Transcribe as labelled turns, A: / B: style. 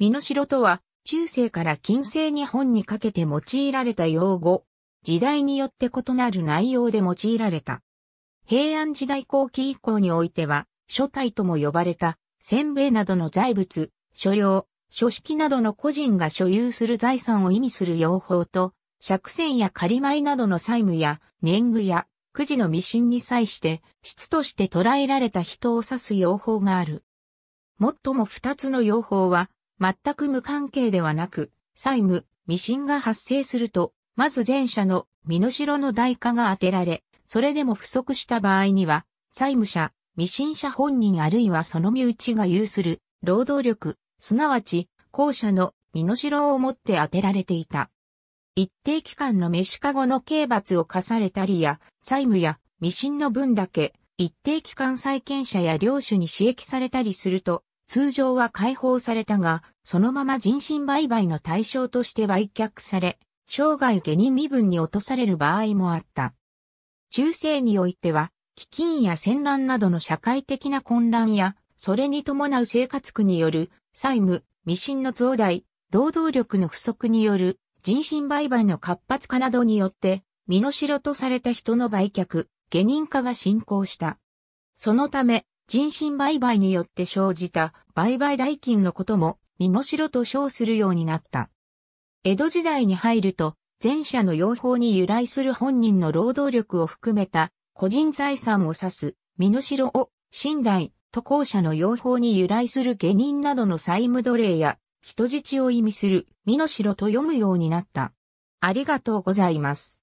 A: 身代とは、中世から近世日本にかけて用いられた用語、時代によって異なる内容で用いられた。平安時代後期以降においては、書体とも呼ばれた、先兵などの財物、所領、書式などの個人が所有する財産を意味する用法と、借銭や借米などの債務や、年貢や、くじの未信に際して、質として捉えられた人を指す用法がある。もっとも二つの用法は、全く無関係ではなく、債務、未信が発生すると、まず前者の身代の代価が当てられ、それでも不足した場合には、債務者、未信者本人あるいはその身内が有する労働力、すなわち、後者の身の代をもって当てられていた。一定期間の飯かごの刑罰を課されたりや、債務や未信の分だけ、一定期間債権者や領主に刺激されたりすると、通常は解放されたが、そのまま人身売買の対象として売却され、生涯下人身分に落とされる場合もあった。中世においては、飢饉や戦乱などの社会的な混乱や、それに伴う生活苦による債務、未信の増大、労働力の不足による人身売買の活発化などによって、身代とされた人の売却、下人化が進行した。そのため、人身売買によって生じた売買代金のことも、身代と称するようになった。江戸時代に入ると、前者の用法に由来する本人の労働力を含めた個人財産を指す、身代を、信頼、渡航者の用法に由来する下人などの債務奴隷や、人質を意味する、身代と読むようになった。ありが
B: とうございます。